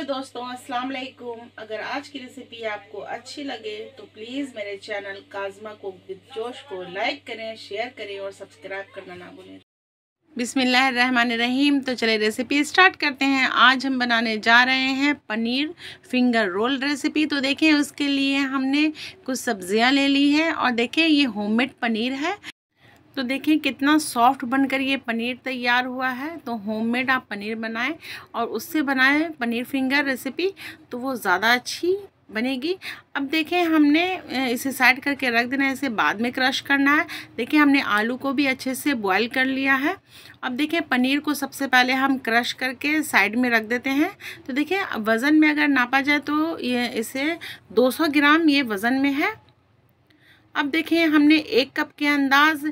hello दोस्तों अस्सलाम वालेकुम अगर आज की रेसिपी आपको अच्छी लगे तो प्लीज़ मेरे चैनल काजमा को जोश को लाइक करें शेयर करें और सब्सक्राइब करना ना भूलें बिसमीम तो चले रेसिपी स्टार्ट करते हैं आज हम बनाने जा रहे हैं पनीर फिंगर रोल रेसिपी तो देखें उसके लिए हमने कुछ सब्जियां ले ली हैं और देखें ये होममेड पनीर है तो देखिए कितना सॉफ्ट बनकर ये पनीर तैयार हुआ है तो होममेड आप पनीर बनाएं और उससे बनाएं पनीर फिंगर रेसिपी तो वो ज़्यादा अच्छी बनेगी अब देखें हमने इसे साइड करके रख देना है इसे बाद में क्रश करना है देखिए हमने आलू को भी अच्छे से बॉईल कर लिया है अब देखें पनीर को सबसे पहले हम क्रश करके साइड में रख देते हैं तो देखिए वज़न में अगर नापा जाए तो ये इसे 200 ग्राम ये वज़न में है अब देखें हमने एक कप के अंदाज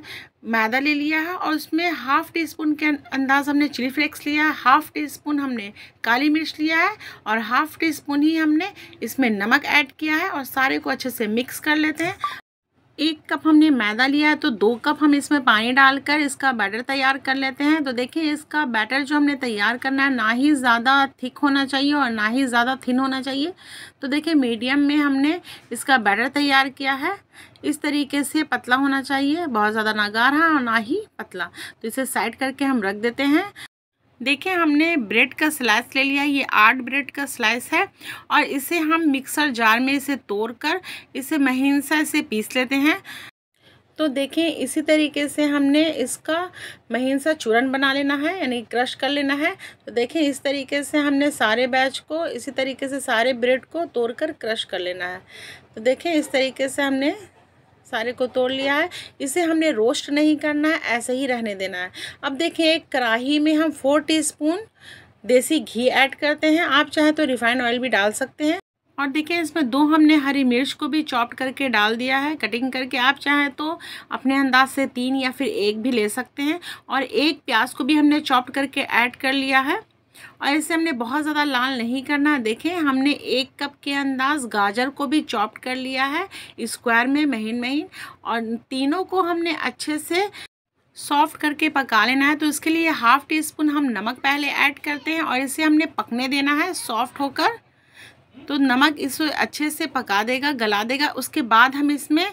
मैदा ले लिया है और उसमें हाफ़ टी स्पून के अंदाज हमने चिली फ्लेक्स लिया है हाफ़ टी स्पून हमने काली मिर्च लिया है और हाफ़ टी स्पून ही हमने इसमें नमक ऐड किया है और सारे को अच्छे से मिक्स कर लेते हैं एक कप हमने मैदा लिया है तो दो कप हम इसमें पानी डालकर इसका बैटर तैयार कर लेते हैं तो देखिए इसका बैटर जो हमने तैयार करना है ना ही ज़्यादा थिक होना चाहिए और ना ही ज़्यादा थिन होना चाहिए तो देखिए मीडियम में हमने इसका बैटर तैयार किया है इस तरीके से पतला होना चाहिए बहुत ज़्यादा ना है हाँ, और ना ही पतला तो इसे साइड करके हम रख देते हैं देखिए हमने ब्रेड का स्लाइस ले लिया ये आठ ब्रेड का स्लाइस है और इसे हम मिक्सर जार में इसे तोड़ कर इसे महीन सा इसे पीस लेते हैं तो देखें इसी तरीके से हमने इसका महीन सा चूरन बना लेना है यानी क्रश कर लेना है तो देखें इस तरीके से हमने सारे बैच को इसी तरीके से सारे ब्रेड को तोड़कर क्रश कर लेना है तो देखें इस तरीके से हमने सारे को तोड़ लिया है इसे हमने रोस्ट नहीं करना है ऐसे ही रहने देना है अब देखें एक कढ़ाही में हम फोर टीस्पून देसी घी ऐड करते हैं आप चाहे तो रिफाइंड ऑयल भी डाल सकते हैं और देखिए इसमें दो हमने हरी मिर्च को भी चॉप करके डाल दिया है कटिंग करके आप चाहें तो अपने अंदाज से तीन या फिर एक भी ले सकते हैं और एक प्याज को भी हमने चॉप करके ऐड कर लिया है और इसे हमने बहुत ज़्यादा लाल नहीं करना है देखें हमने एक कप के अंदाज गाजर को भी चॉप्ड कर लिया है स्क्वायर में महीन महीन और तीनों को हमने अच्छे से सॉफ्ट करके पका लेना है तो इसके लिए हाफ़ टी स्पून हम नमक पहले ऐड करते हैं और इसे हमने पकने देना है सॉफ्ट होकर तो नमक इसे अच्छे से पका देगा गला देगा उसके बाद हम इसमें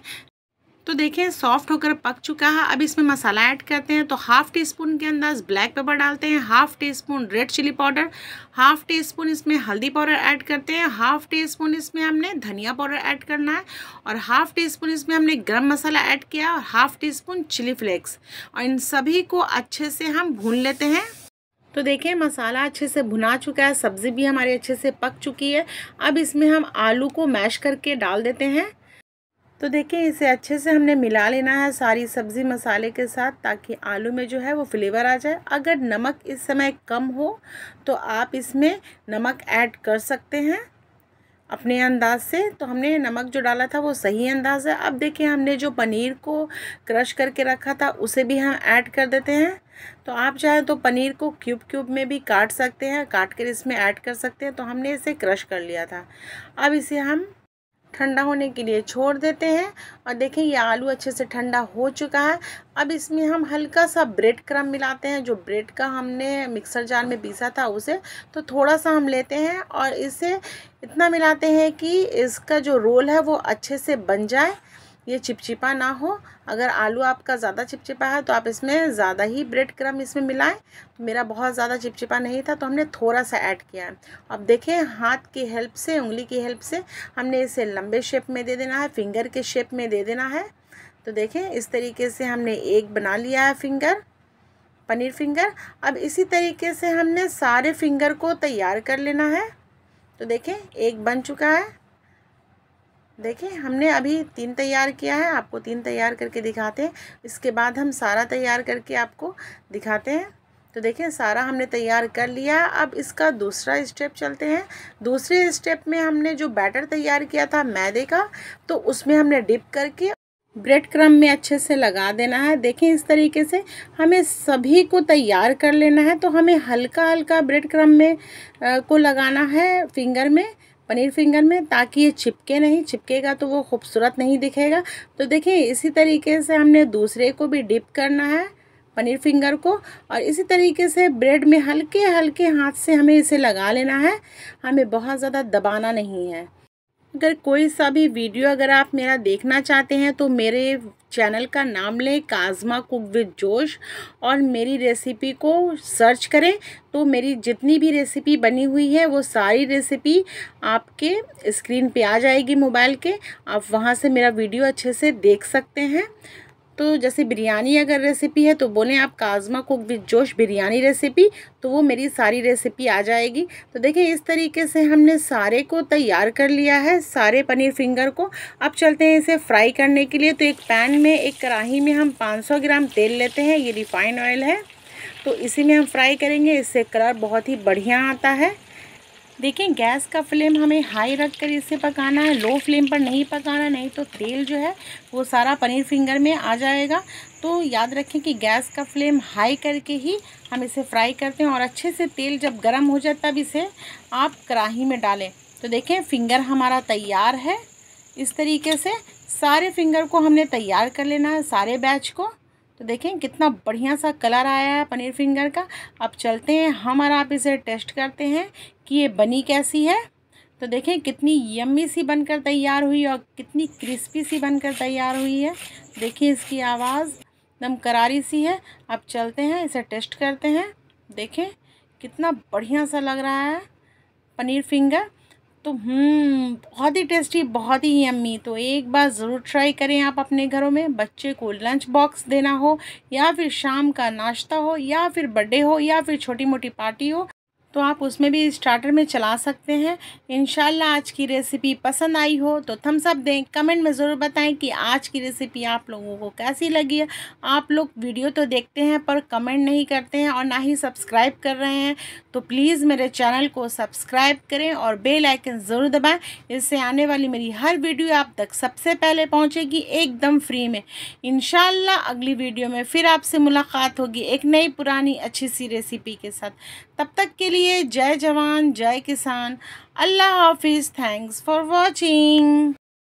तो देखें सॉफ्ट होकर पक चुका है अब इसमें मसाला ऐड करते हैं तो हाफ़ टी स्पून के अंदाज ब्लैक पेपर डालते हैं half teaspoon red chilli powder half teaspoon इसमें हल्दी पाउडर ऐड करते हैं हाफ़ टी स्पून इसमें हमने धनिया पाउडर ऐड करना है और हाफ़ टी स्पून इसमें हमने गर्म मसाला ऐड किया और half teaspoon chilli flakes और इन सभी को अच्छे से हम भून लेते हैं तो देखिए मसाला अच्छे से भुना चुका है सब्ज़ी भी हमारी अच्छे से पक चुकी है अब इसमें हम आलू को मैश करके डाल देते हैं तो देखिए इसे अच्छे से हमने मिला लेना है सारी सब्ज़ी मसाले के साथ ताकि आलू में जो है वो फ्लेवर आ जाए अगर नमक इस समय कम हो तो आप इसमें नमक ऐड कर सकते हैं अपने अंदाज से तो हमने नमक जो डाला था वो सही अंदाज़ है अब देखिए हमने जो पनीर को क्रश करके रखा था उसे भी हम ऐड कर देते हैं तो आप चाहें तो पनीर को क्यूब क्यूब में भी काट सकते हैं काट कर इसमें ऐड कर सकते हैं तो हमने इसे क्रश कर लिया था अब इसे हम ठंडा होने के लिए छोड़ देते हैं और देखें ये आलू अच्छे से ठंडा हो चुका है अब इसमें हम हल्का सा ब्रेड क्रम मिलाते हैं जो ब्रेड का हमने मिक्सर जार में पीसा था उसे तो थोड़ा सा हम लेते हैं और इसे इतना मिलाते हैं कि इसका जो रोल है वो अच्छे से बन जाए ये चिपचिपा ना हो अगर आलू आपका ज़्यादा चिपचिपा है तो आप इसमें ज़्यादा ही ब्रेड क्रम इसमें मिलाएं मेरा बहुत ज़्यादा चिपचिपा नहीं था तो हमने थोड़ा सा ऐड किया है अब देखें हाथ की हेल्प से उंगली की हेल्प से हमने इसे लंबे शेप में दे देना है फिंगर के शेप में दे देना है तो देखें इस तरीके से हमने एक बना लिया है फिंगर पनीर फिंगर अब इसी तरीके से हमने सारे फिंगर को तैयार कर लेना है तो देखें एक बन चुका है देखिए हमने अभी तीन तैयार किया है आपको तीन तैयार करके दिखाते हैं इसके बाद हम सारा तैयार करके आपको दिखाते हैं तो देखिए सारा हमने तैयार कर लिया अब इसका दूसरा स्टेप चलते हैं दूसरे स्टेप में हमने जो बैटर तैयार किया था मैदे का तो उसमें हमने डिप करके ब्रेड क्रम में अच्छे से लगा देना है देखें इस तरीके से हमें सभी को तैयार कर लेना है तो हमें हल्का हल्का ब्रेड क्रम में आ, को लगाना है फिंगर में पनीर फिंगर में ताकि ये चिपके नहीं चिपकेगा तो वो खूबसूरत नहीं दिखेगा तो देखिए इसी तरीके से हमने दूसरे को भी डिप करना है पनीर फिंगर को और इसी तरीके से ब्रेड में हल्के हल्के हाथ से हमें इसे लगा लेना है हमें बहुत ज़्यादा दबाना नहीं है अगर कोई सा भी वीडियो अगर आप मेरा देखना चाहते हैं तो मेरे चैनल का नाम लें काजमा कुक विद जोश और मेरी रेसिपी को सर्च करें तो मेरी जितनी भी रेसिपी बनी हुई है वो सारी रेसिपी आपके स्क्रीन पे आ जाएगी मोबाइल के आप वहाँ से मेरा वीडियो अच्छे से देख सकते हैं तो जैसे बिरयानी अगर रेसिपी है तो बोलें आप काजमा कुक विद जोश बिरयानी रेसिपी तो वो मेरी सारी रेसिपी आ जाएगी तो देखें इस तरीके से हमने सारे को तैयार कर लिया है सारे पनीर फिंगर को अब चलते हैं इसे फ्राई करने के लिए तो एक पैन में एक कढ़ाही में हम 500 ग्राम तेल लेते हैं ये रिफाइंड ऑयल है तो इसी में हम फ्राई करेंगे इससे कलर बहुत ही बढ़िया आता है देखें गैस का फ्लेम हमें हाई रख कर इसे पकाना है लो फ्लेम पर नहीं पकाना नहीं तो तेल जो है वो सारा पनीर फिंगर में आ जाएगा तो याद रखें कि गैस का फ्लेम हाई करके ही हम इसे फ्राई करते हैं और अच्छे से तेल जब गर्म हो जाए तब इसे आप कढ़ाही में डालें तो देखें फिंगर हमारा तैयार है इस तरीके से सारे फिंगर को हमने तैयार कर लेना है सारे बैच को तो देखें कितना बढ़िया सा कलर आया है पनीर फिंगर का अब चलते हैं हम और आप इसे टेस्ट करते हैं कि ये बनी कैसी है तो देखें कितनी यम्मी सी बनकर तैयार हुई और कितनी क्रिस्पी सी बनकर तैयार हुई है देखिए इसकी आवाज़ एकदम करारी सी है अब चलते हैं इसे टेस्ट करते हैं देखें कितना बढ़िया सा लग रहा है पनीर फिंगर तो हम्म, बहुत ही टेस्टी बहुत ही यम्मी तो एक बार ज़रूर ट्राई करें आप अपने घरों में बच्चे को लंच बॉक्स देना हो या फिर शाम का नाश्ता हो या फिर बर्थडे हो या फिर छोटी मोटी पार्टी हो तो आप उसमें भी स्टार्टर में चला सकते हैं इन आज की रेसिपी पसंद आई हो तो थम्स अप दें कमेंट में ज़रूर बताएं कि आज की रेसिपी आप लोगों को कैसी लगी है आप लोग वीडियो तो देखते हैं पर कमेंट नहीं करते हैं और ना ही सब्सक्राइब कर रहे हैं तो प्लीज़ मेरे चैनल को सब्सक्राइब करें और बेल आइकन ज़रूर दबाएँ इससे आने वाली मेरी हर वीडियो आप तक सबसे पहले पहुँचेगी एकदम फ्री में इन अगली वीडियो में फिर आपसे मुलाकात होगी एक नई पुरानी अच्छी सी रेसिपी के साथ तब तक के लिए जय जवान जय किसान अल्लाह हाफिज़ थैंक्स फॉर वॉचिंग